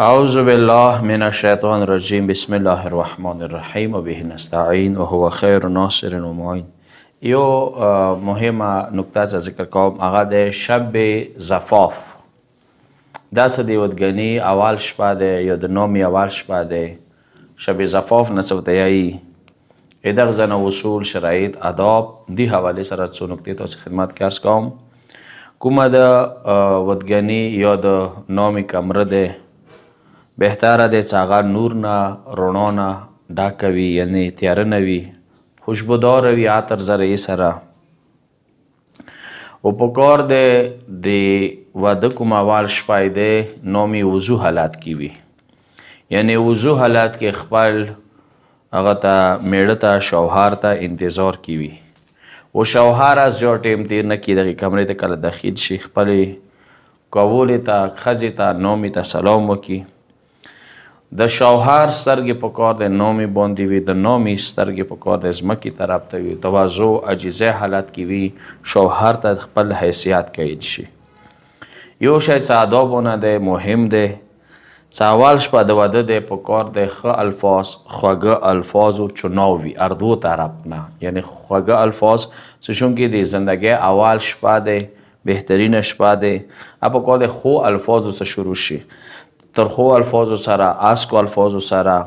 اعوذ بالله من الشیطان الرجیم بسم الله الرحمن الرحیم و به نستعین و هو خیر و ناصر و معین یو مهمه نکته ز ذکر کوم هغه د شب زفاف دا څه دی ودګنی اول شپه ده یا د نومي اول شپه ده شب زفاف نسوتیایي ادغ زنه وصول شرایط آداب دی حواله سره څو نکته تاسو خدمت کې ارز کوم کومه د ودګنی یا د نومي کمره ده بهتاره دی چې هغه نور نه رڼا نه ډاکه وي یعنې تیاره نه وي خوشبوداره وي عطر ذرې سره او پکار دی د واده کوم اول شپه دی نومې وضو حالات کې وي یعنې وضو حالات کې خپل هغه ته میړه ته شوهار ته انتظار کی وي او شوهر از جو ټیم تیر نه کی دغه کمرې ته کله داخل شي خپل کوولې ته خزې ته نومې ته سلام وکړي د شوهر سترګې په کار د نومې باندې وي د نومې سترګې په کار د ځمکې طرف ته وي تواضع عجیزه حالت کې وي شوهر ته خپل حیثیت قید شي یو شی څه آدابونه دی مهم دی څه اول شپه د واده دی په کار دی ښه الفاظ خوږه الفاظو چناو وي هر دو طرف نه یعنی خوږه الفاظ څه چونکې د زندګۍ اول شپه دی بهترین شپه دی اپا کار دی خو الفاظو سه شروع شي ترخو الفاظو سره اسکو الفاظو سره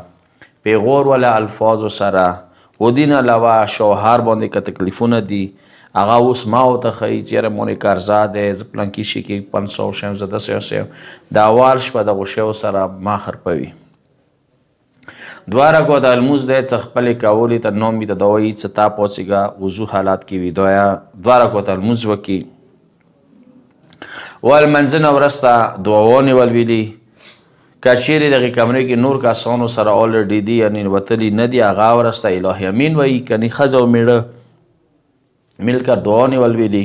پیغور ول الفاظو سره ودین علاوه شوهر باندې که تکلیفونه دي هغه اوس ما او ته خی چیرې مونږه کارزاده زپلان کې شي کې 500 شم زده سه سه دا وال شپه د غشه سره ما خرپوي دواره کو د الموز د خپل کاولې ته نوم دې دوی څه تا پوڅیګا وضو حالات کې وی دویا دواره کو ته الموز وکي والمنځنه ورستا دوونه ولویلی کچیر دغه کمرې کې نور کسانو سره الریډي دی یعنی وتلی ندی هغه ورسته الهی امین وای کني خزو میړه ملک دوانی ولوی دی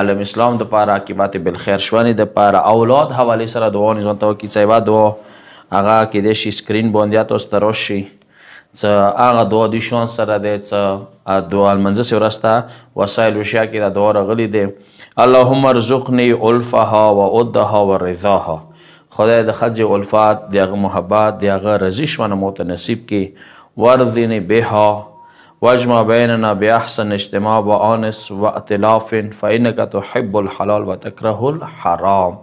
عالم اسلام د پاره عاقبت بل خیر شونه د پاره اولاد حواله سره دوانی ځان ته کی سیوا دو هغه کې د شي سکرین باندې تاسو تروشي څه هغه دوا دي شون سره د څه دوا المنځه سره راستا وسایل وشا کې د دوا غلي دي اللهم ارزقني الفها وودها ورضاها خدای د خځې الفات د هغه محبت د هغه رضی شونه موته نصیب کې ورزین بها وجمع بیننا باحسن اجتماع و آنس و اطلاف فانک تحب الحلال و تکره الحرام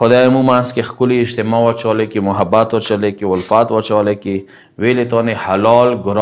خدای مو ماس کې خکلی اجتماع و چاله کې محبت و چاله کې الفات و چاله کې ویلې تونه حلال ګرا